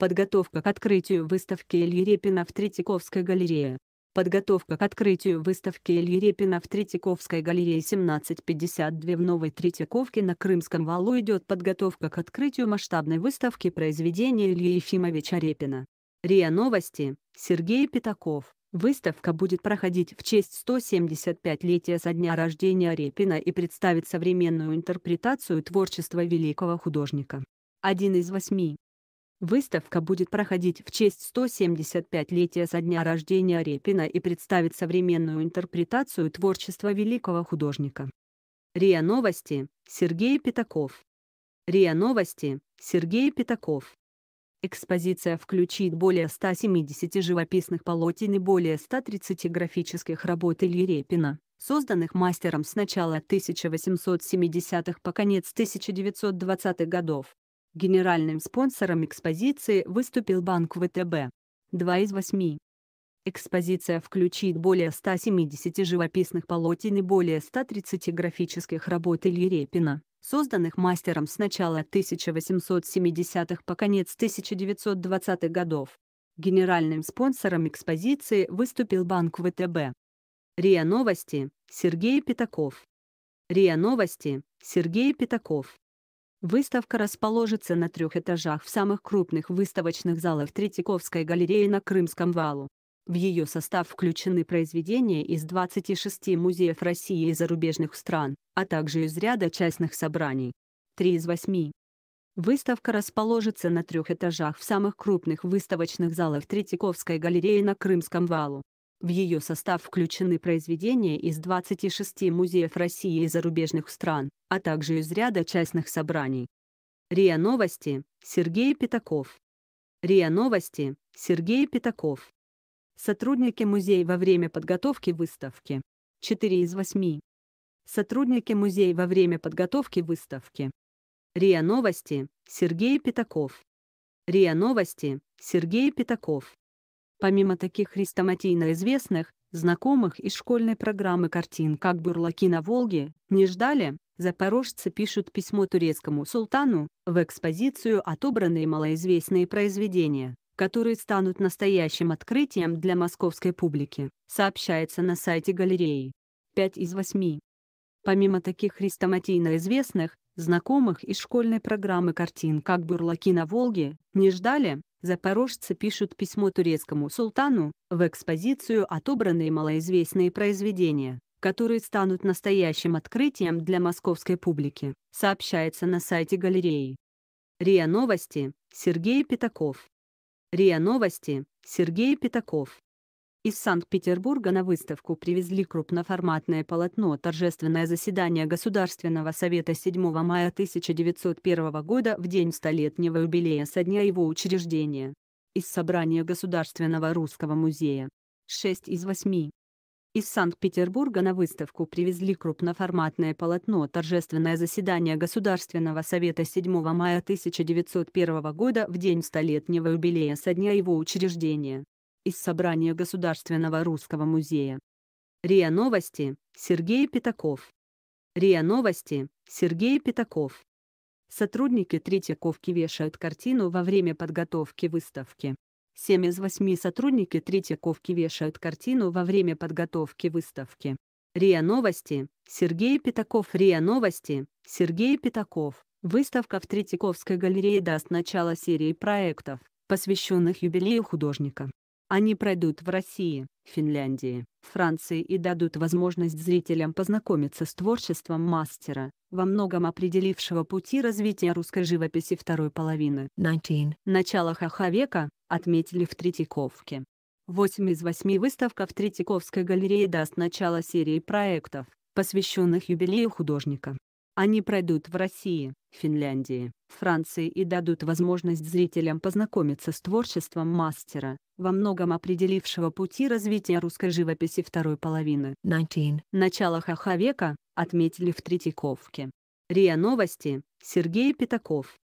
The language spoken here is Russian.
Подготовка к открытию выставки Ильи Репина в Третьяковской галерее. Подготовка к открытию выставки Ильи Репина в Третьяковской галерее 1752 в Новой Третьяковке на Крымском валу идет подготовка к открытию масштабной выставки произведения Ильи Ефимовича Репина. РИА Новости, Сергей Пятаков. Выставка будет проходить в честь 175-летия со дня рождения Репина и представит современную интерпретацию творчества великого художника. Один из восьми Выставка будет проходить в честь 175-летия со дня рождения Репина и представит современную интерпретацию творчества великого художника. РИА Новости, Сергей Пятаков. РИА Новости, Сергей Пятаков. Экспозиция включит более 170 живописных полотен и более 130 графических работ Ильи Репина, созданных мастером с начала 1870-х по конец 1920-х годов. Генеральным спонсором экспозиции выступил банк ВТБ. Два из восьми. Экспозиция включит более 170 живописных полотен и более 130 графических работ Ильи Репина, созданных мастером с начала 1870-х по конец 1920-х годов. Генеральным спонсором экспозиции выступил Банк ВТБ. РИА Новости, Сергей Пятаков. РИА Новости, Сергей Пятаков. Выставка расположится на трех этажах в самых крупных выставочных залах Третьяковской галереи на Крымском валу. В ее состав включены произведения из 26 музеев России и зарубежных стран, а также из ряда частных собраний. Три из восьми. Выставка расположится на трех этажах в самых крупных выставочных залах Третьяковской галереи на Крымском валу. В ее состав включены произведения из 26 музеев России и зарубежных стран, а также из ряда частных собраний. РИА Новости, Сергей Пятаков. РИА Новости, Сергей Пятаков. Сотрудники музея во время подготовки выставки. 4 из 8. Сотрудники музея во время подготовки выставки. РИА Новости, Сергей Пятаков. РИА Новости, Сергей Пятаков. Помимо таких хрестоматийно известных, знакомых из школьной программы картин «Как бурлаки на Волге» не ждали, запорожцы пишут письмо турецкому султану в экспозицию отобранные малоизвестные произведения, которые станут настоящим открытием для московской публики, сообщается на сайте галереи. 5 из 8. Помимо таких хрестоматийно известных, знакомых из школьной программы картин «Как бурлаки на Волге» не ждали, Запорожцы пишут письмо турецкому султану, в экспозицию отобранные малоизвестные произведения, которые станут настоящим открытием для московской публики, сообщается на сайте галереи. РИА Новости, Сергей Пятаков. РИА Новости, Сергей Пятаков. Из Санкт-Петербурга на выставку привезли крупноформатное полотно «Торжественное заседание Государственного совета 7 мая 1901 года в день столетнего юбилея со дня его учреждения» из собрания Государственного русского музея. 6 из 8. Из Санкт-Петербурга на выставку привезли крупноформатное полотно «Торжественное заседание Государственного совета 7 мая 1901 года в день столетнего юбилея со дня его учреждения» из собрания Государственного русского музея. РИА Новости, Сергей Пятаков. РИА Новости, Сергей Пятаков. Сотрудники Третьяковки вешают картину во время подготовки выставки. Семь из восьми сотрудники Третьяковки вешают картину во время подготовки выставки. РИА Новости, Сергей Пятаков. РИА Новости, Сергей Пятаков. Выставка в Третьяковской галерее даст начало серии проектов, посвященных юбилею художника. Они пройдут в России, Финляндии, Франции и дадут возможность зрителям познакомиться с творчеством мастера, во многом определившего пути развития русской живописи второй половины 19. начала ХХ века, отметили в Третьяковке. Восемь из восьми выставка в Третьяковской галерее даст начало серии проектов, посвященных юбилею художника. Они пройдут в России, Финляндии, Франции и дадут возможность зрителям познакомиться с творчеством мастера, во многом определившего пути развития русской живописи второй половины 19. начала ХХ века, отметили в Третьяковке. РИА Новости, Сергей Пятаков.